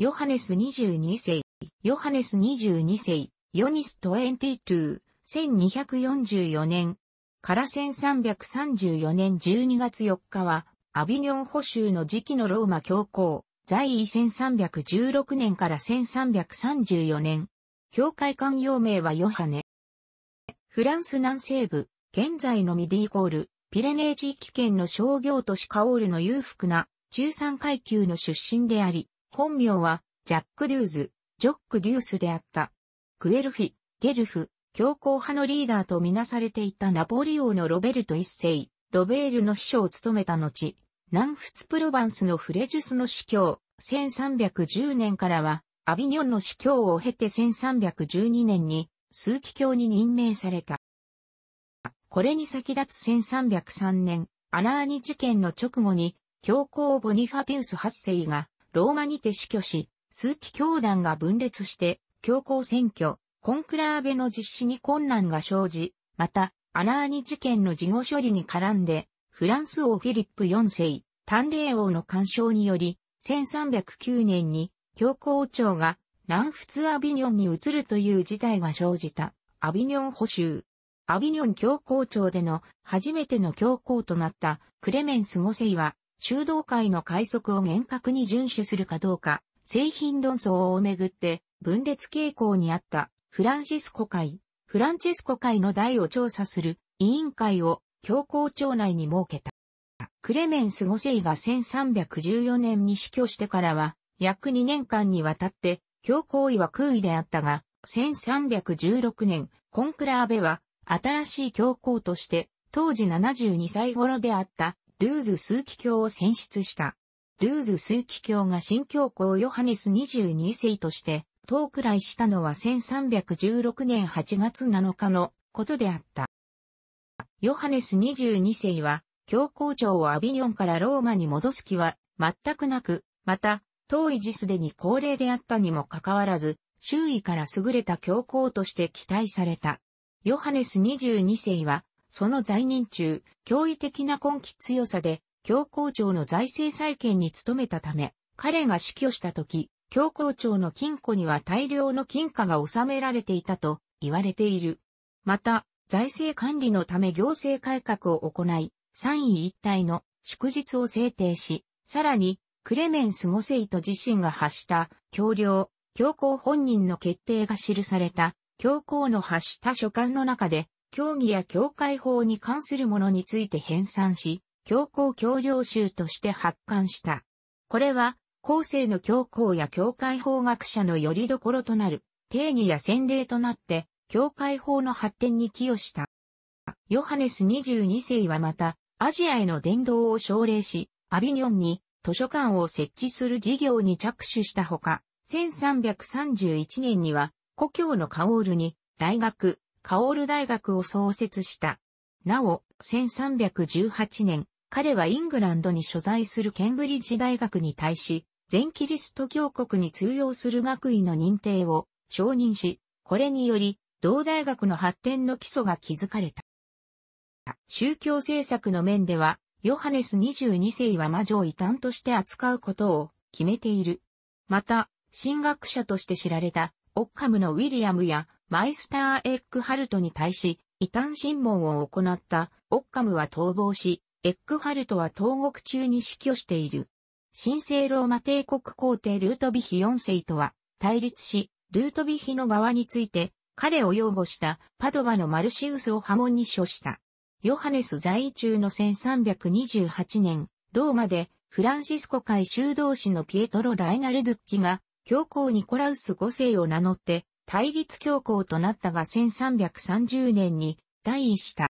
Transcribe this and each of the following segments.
ヨハネス22世、ヨハネス22世、ヨニス22、1244年、から1334年12月4日は、アビニョン保守の時期のローマ教皇、在位1316年から1334年。教会官用名はヨハネ。フランス南西部、現在のミディイコール、ピレネー地域圏の商業都市カオールの裕福な中産階級の出身であり、本名は、ジャック・デューズ、ジョック・デュースであった。クエルフィ、ゲルフ、強硬派のリーダーとみなされていたナポリ王のロベルト一世、ロベールの秘書を務めた後、南仏プロバンスのフレジュスの司教、1310年からは、アビニョンの司教を経て1312年に、数奇教に任命された。これに先立つ1303年、アナーニ事件の直後に、教皇ボニファティウス8世が、ローマにて死去し、数奇教団が分裂して、教皇選挙、コンクラーベの実施に困難が生じ、また、アナーニ事件の事後処理に絡んで、フランス王フィリップ4世、丹霊王の干渉により、1309年に教皇庁が南仏アビニョンに移るという事態が生じたアビニョン補修。アビニョン教皇庁での初めての教皇となったクレメンス5世は中道会の快速を厳格に遵守するかどうか、製品論争をめぐって分裂傾向にあったフランシスコ会、フランチェスコ会の代を調査する委員会を教皇庁内に設けた。クレメンス・ゴセイが1314年に死去してからは、約2年間にわたって、教皇位は空位であったが、1316年、コンクラーベは、新しい教皇として、当時72歳頃であった、ルーズ枢機卿を選出した。ルーズ枢機卿が新教皇ヨハネス22世として、当くらいしたのは1316年8月7日のことであった。ヨハネス22世は、教皇庁をアビニョンからローマに戻す気は全くなく、また、当時すでに高齢であったにもかかわらず、周囲から優れた教皇として期待された。ヨハネス22世は、その在任中、驚異的な根気強さで、教皇庁の財政再建に努めたため、彼が死去した時、教皇庁の金庫には大量の金貨が収められていたと言われている。また、財政管理のため行政改革を行い、三位一体の祝日を制定し、さらに、クレメンス五世と自身が発した教領、教皇本人の決定が記された、教皇の発した書簡の中で、教義や教会法に関するものについて編纂し、教皇教領集として発刊した。これは、後世の教皇や教会法学者の拠り所となる、定義や洗礼となって、教会法の発展に寄与した。ヨハネス22世はまた、アジアへの伝道を奨励し、アビニョンに図書館を設置する事業に着手したほか、1331年には、故郷のカオールに大学、カオール大学を創設した。なお、1318年、彼はイングランドに所在するケンブリッジ大学に対し、全キリスト教国に通用する学位の認定を承認し、これにより、同大学の発展の基礎が築かれた。宗教政策の面では、ヨハネス22世は魔女を異端として扱うことを決めている。また、神学者として知られた、オッカムのウィリアムやマイスター・エッグハルトに対し、異端審問を行ったオッカムは逃亡し、エッグハルトは投獄中に死去している。神聖ローマ帝国皇帝ルートビヒ4世とは対立し、ルートビヒの側について彼を擁護したパドバのマルシウスを波紋に処した。ヨハネス在位中の1328年、ローマでフランシスコ会修道士のピエトロ・ライナルドッキが教皇ニコラウス5世を名乗って対立強行となったが1330年に退位した。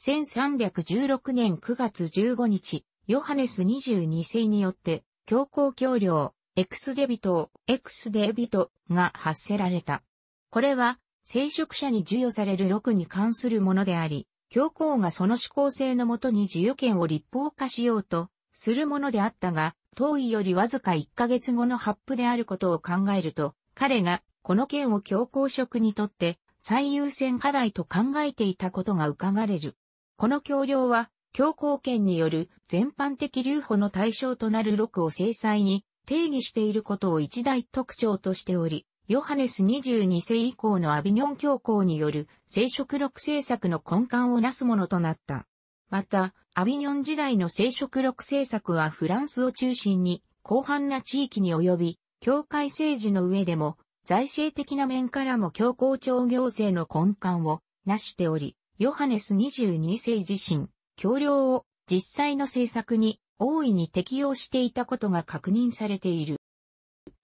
1316年9月15日、ヨハネス22世によって、教皇教領、エクスデビト、エクスデビトが発せられた。これは、聖職者に授与される6に関するものであり、教皇がその指向性のもとに授与権を立法化しようとするものであったが、当位よりわずか1ヶ月後の発布であることを考えると、彼がこの件を教皇職にとって最優先課題と考えていたことが伺われる。この協領は、教皇権による全般的留保の対象となる6を制裁に定義していることを一大特徴としており、ヨハネス22世以降のアビニョン教皇による聖職6政策の根幹をなすものとなった。また、アビニョン時代の聖職6政策はフランスを中心に広範な地域に及び、教会政治の上でも財政的な面からも教皇庁行政の根幹を成しており、ヨハネス22世自身、教領を実際の政策に大いに適用していたことが確認されている。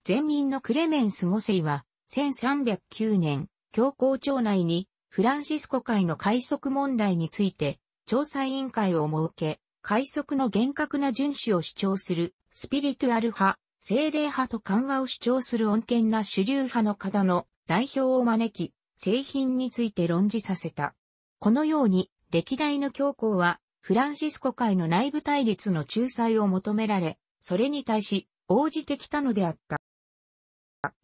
前任のクレメンス5世は、1309年、教皇庁内にフランシスコ会の快速問題について、調査委員会を設け、快速の厳格な遵守を主張するスピリトゥアル派精霊派と緩和を主張する穏健な主流派の方の代表を招き、製品について論じさせた。このように、歴代の教皇は、フランシスコ会の内部対立の仲裁を求められ、それに対し、応じてきたのであった。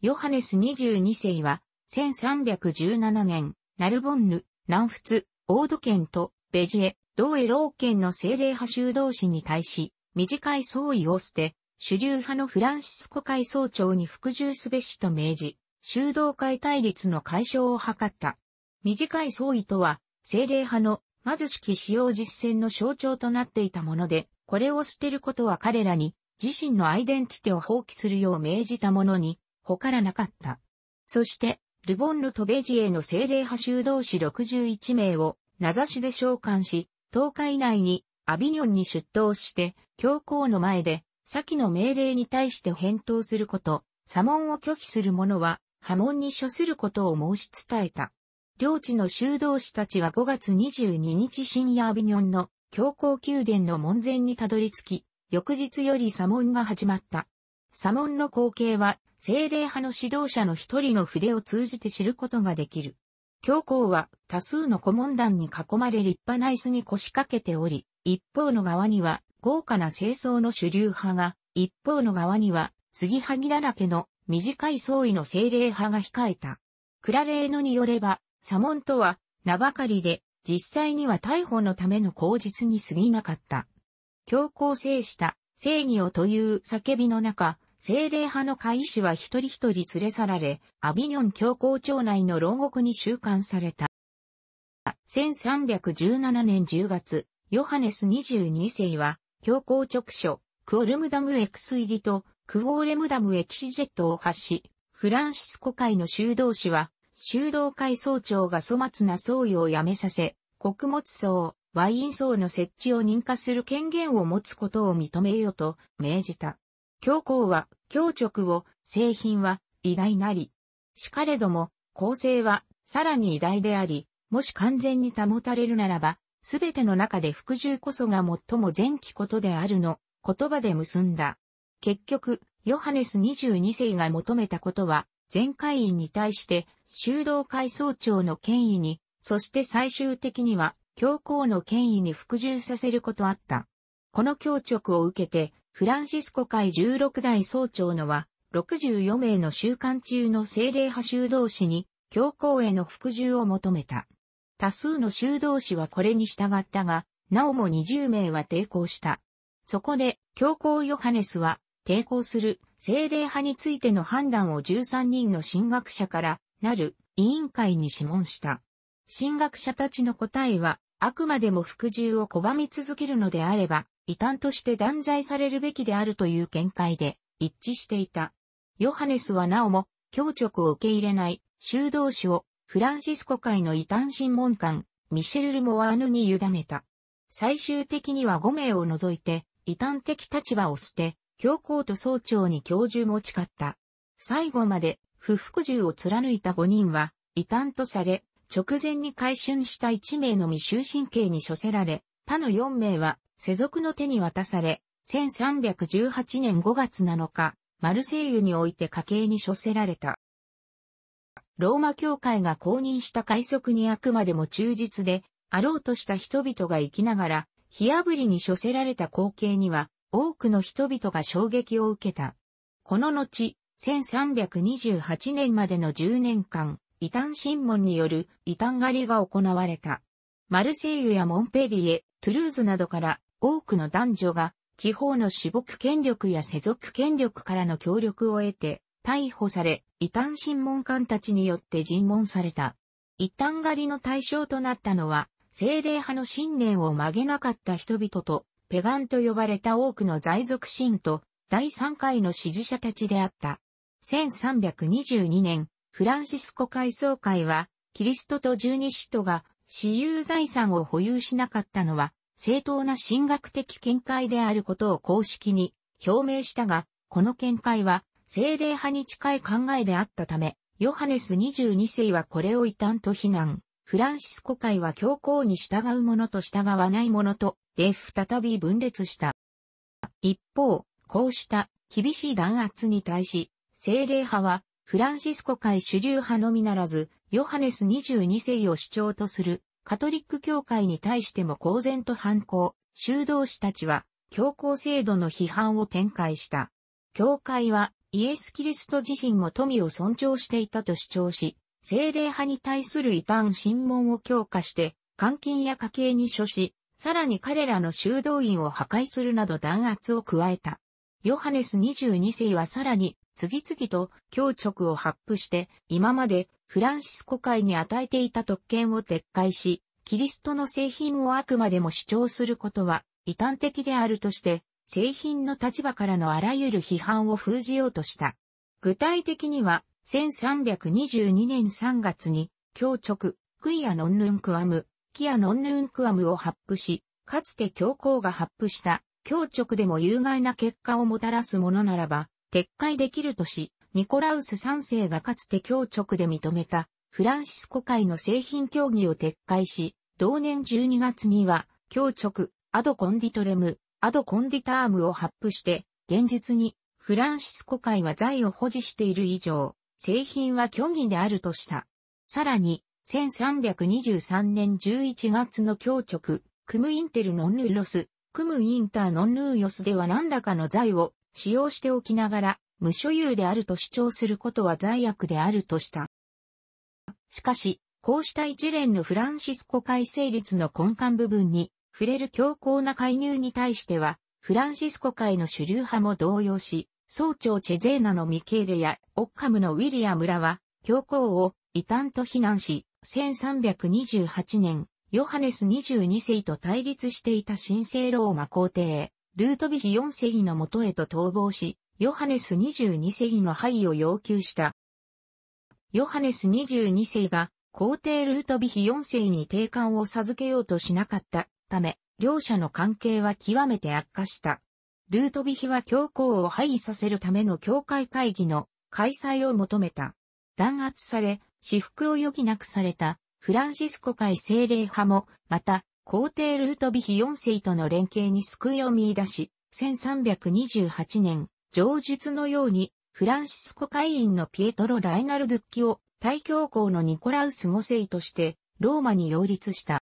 ヨハネス22世は、1317年、ナルボンヌ、南仏、オード県と、ベジエ、同エロー県の精霊派修道士に対し、短い総意を捨て、主流派のフランシスコ会総長に服従すべしと命じ、修道会対立の解消を図った。短い総意とは、精霊派の貧しき使用実践の象徴となっていたもので、これを捨てることは彼らに自身のアイデンティティを放棄するよう命じたものに、ほからなかった。そして、ルボンヌ・トベジエの精霊派修道士61名を名指しで召喚し、10日以内にアビニョンに出頭して、教皇の前で先の命令に対して返答すること、左門を拒否する者は、波紋に処することを申し伝えた。領地の修道士たちは5月22日深夜アビニョンの教皇宮殿の門前にたどり着き、翌日より左門が始まった。左門の光景は、精霊派の指導者の一人の筆を通じて知ることができる。教皇は多数の顧問団に囲まれ立派な椅子に腰掛けており、一方の側には豪華な清掃の主流派が、一方の側には、杉はぎだらけの短い創意の精霊派が控えた。クラレーノによれば、サモンとは名ばかりで、実際には逮捕のための口実に過ぎなかった。強行制した正義をという叫びの中、精霊派の会士は一人一人連れ去られ、アビニョン教皇庁内の牢獄に収監された。1317年10月、ヨハネス22世は、強行直所、クオルムダムエクスディと、クオーレムダムエキシジェットを発し、フランシスコ会の修道士は、修道会総長が粗末な僧侶を辞めさせ、穀物層、ワイン層の設置を認可する権限を持つことを認めよと命じた。教皇は、教直を、製品は、偉大なり。しかれども、構成は、さらに偉大であり、もし完全に保たれるならば、すべての中で服従こそが最も前期ことであるの、言葉で結んだ。結局、ヨハネス22世が求めたことは、全会員に対して、修道会総長の権威に、そして最終的には、教皇の権威に服従させることあった。この教直を受けて、フランシスコ会16代総長のは、64名の週刊中の精霊派修道士に、教皇への服従を求めた。多数の修道士はこれに従ったが、なおも20名は抵抗した。そこで、教皇ヨハネスは、抵抗する精霊派についての判断を13人の神学者からなる委員会に諮問した。神学者たちの答えは、あくまでも服従を拒み続けるのであれば、異端として断罪されるべきであるという見解で一致していた。ヨハネスはなおも、教直を受け入れない修道士をフランシスコ会の異端審問官、ミシェル・ルモワーヌに委ねた。最終的には5名を除いて、異端的立場を捨て、教皇と総長に教授も誓った。最後まで、不服従を貫いた5人は、異端とされ、直前に改春した1名の未終身刑に処せられ、他の4名は、世俗の手に渡され、1318年5月7日、マルセイユにおいて家計に処せられた。ローマ教会が公認した快速にあくまでも忠実で、あろうとした人々が生きながら、火炙りに処せられた光景には、多くの人々が衝撃を受けた。この後、1328年までの10年間、異端審問による異端狩りが行われた。マルセイユやモンペリエ、トゥルーズなどから多くの男女が地方の私牧権力や世俗権力からの協力を得て逮捕され異端審問官たちによって尋問された。異端狩りの対象となったのは、精霊派の信念を曲げなかった人々と、ペガンと呼ばれた多くの在属信徒、第3回の支持者たちであった。1322年、フランシスコ改装会は、キリストと十二使徒が私有財産を保有しなかったのは、正当な神学的見解であることを公式に表明したが、この見解は精霊派に近い考えであったため、ヨハネス22世はこれを異端と非難。フランシスコ会は教皇に従う者と従わない者と、で再び分裂した。一方、こうした厳しい弾圧に対し、精霊派は、フランシスコ会主流派のみならず、ヨハネス22世を主張とするカトリック教会に対しても公然と反抗、修道士たちは教皇制度の批判を展開した。教会はイエス・キリスト自身も富を尊重していたと主張し、精霊派に対する異端審問を強化して、監禁や家計に処し、さらに彼らの修道院を破壊するなど弾圧を加えた。ヨハネス22世はさらに、次々と教直を発布して、今までフランシスコ会に与えていた特権を撤回し、キリストの製品をあくまでも主張することは異端的であるとして、製品の立場からのあらゆる批判を封じようとした。具体的には、1322年3月に、教直、クイアノンヌンクアム、キアノンヌンクアムを発布し、かつて教皇が発布した、教直でも有害な結果をもたらすものならば、撤回できるとし、ニコラウス3世がかつて教直で認めた、フランシスコ会の製品協議を撤回し、同年12月には、教直、アドコンディトレム、アド・コンディタームを発布して、現実に、フランシスコ会は財を保持している以上、製品は虚偽であるとした。さらに、1323年11月の強直、クムインテルノンヌーロス、クムインターノンヌーヨスでは何らかの財を使用しておきながら、無所有であると主張することは罪悪であるとした。しかし、こうした一連のフランシスコ会成立の根幹部分に、触れる強硬な介入に対しては、フランシスコ会の主流派も動揺し、総長チェゼーナのミケールやオッカムのウィリアムらは、教皇を異端と非難し、1328年、ヨハネス22世と対立していた神聖ローマ皇帝、ルートビヒ4世のもとへと逃亡し、ヨハネス22世の敗を要求した。ヨハネス22世が皇帝ルートビヒ4世に定冠を授けようとしなかったため、両者の関係は極めて悪化した。ルートビヒは教皇を廃位させるための教会会議の開催を求めた。弾圧され、私服を余儀なくされたフランシスコ会精霊派も、また、皇帝ルートビヒ4世との連携に救いを見出し、1328年、上述のように、フランシスコ会員のピエトロ・ライナルドッキを、大教皇のニコラウス5世として、ローマに擁立した。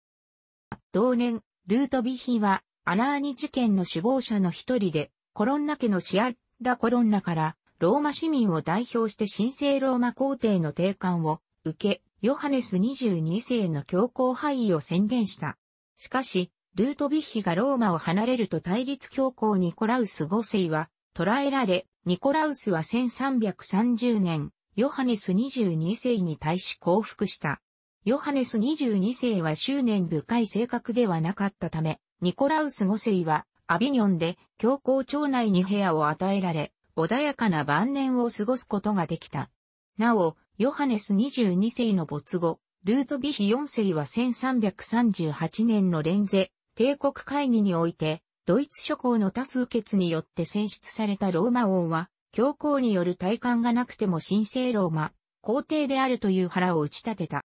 同年、ルートビヒは、アナーニ事件の首謀者の一人で、コロンナ家のシアラ・コロンナから、ローマ市民を代表して神聖ローマ皇帝の定款を受け、ヨハネス22世の教皇廃位を宣言した。しかし、ルートビッヒがローマを離れると対立教皇ニコラウス5世は捕らえられ、ニコラウスは1330年、ヨハネス22世に対し降伏した。ヨハネス22世は執念深い性格ではなかったため、ニコラウス5世はアビニョンで教皇庁内に部屋を与えられ、穏やかな晩年を過ごすことができた。なお、ヨハネス22世の没後、ルートビヒ4世は1338年のレンゼ、帝国会議において、ドイツ諸侯の多数決によって選出されたローマ王は、教皇による体感がなくても神聖ローマ、皇帝であるという腹を打ち立てた。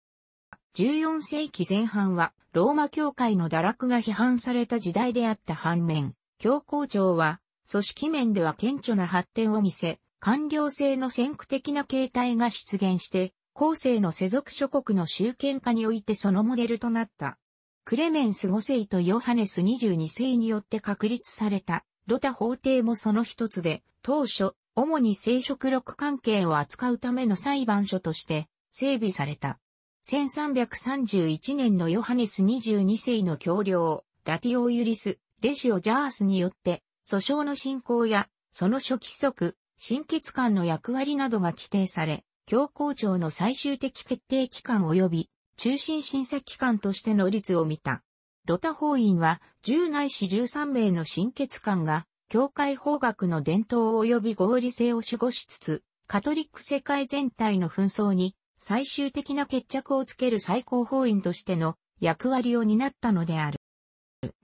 14世紀前半はローマ教会の堕落が批判された時代であった反面、教皇庁は組織面では顕著な発展を見せ、官僚制の先駆的な形態が出現して、後世の世俗諸国の集権化においてそのモデルとなった。クレメンス5世とヨハネス22世によって確立されたロタ法廷もその一つで、当初、主に聖職録関係を扱うための裁判所として整備された。1331年のヨハネス22世の教領、ラティオユリス、レシオ・ジャースによって、訴訟の進行や、その初規則、心血管の役割などが規定され、教皇庁の最終的決定機関及び、中心審査機関としての率を見た。ロタ法院は、10内市13名の心血管が、教会法学の伝統及び合理性を守護しつつ、カトリック世界全体の紛争に最終的な決着をつける最高法院としての役割を担ったのである。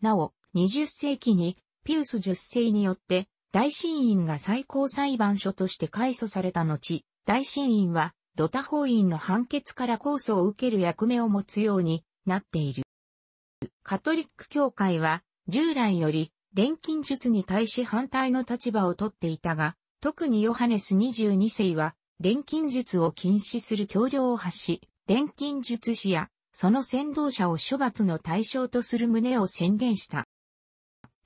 なお、20世紀にピウス10世によって大審院が最高裁判所として改祖された後、大審院はロタ法院の判決から控訴を受ける役目を持つようになっている。カトリック教会は従来より錬金術に対し反対の立場をとっていたが、特にヨハネス22世は錬金術を禁止する協力を発し、錬金術師やその先導者を処罰の対象とする旨を宣言した。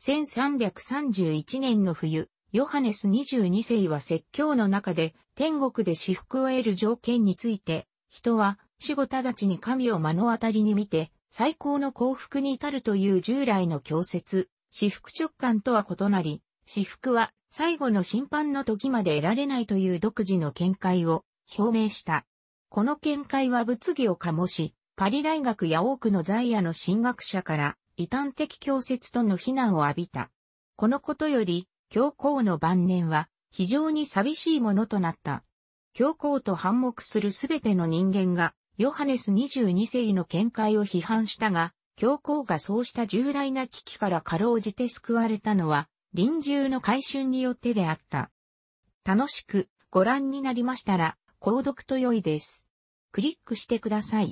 1331年の冬、ヨハネス22世は説教の中で天国で私服を得る条件について、人は死後直ちに神を目の当たりに見て最高の幸福に至るという従来の教説、私服直感とは異なり、私服は最後の審判の時まで得られないという独自の見解を表明した。この見解は物議を醸し、パリ大学や多くの在野の進学者から異端的教説との非難を浴びた。このことより、教皇の晩年は非常に寂しいものとなった。教皇と反目するすべての人間が、ヨハネス22世の見解を批判したが、教皇がそうした重大な危機からかろうじて救われたのは、臨終の改春によってであった。楽しくご覧になりましたら、購読と良いです。クリックしてください。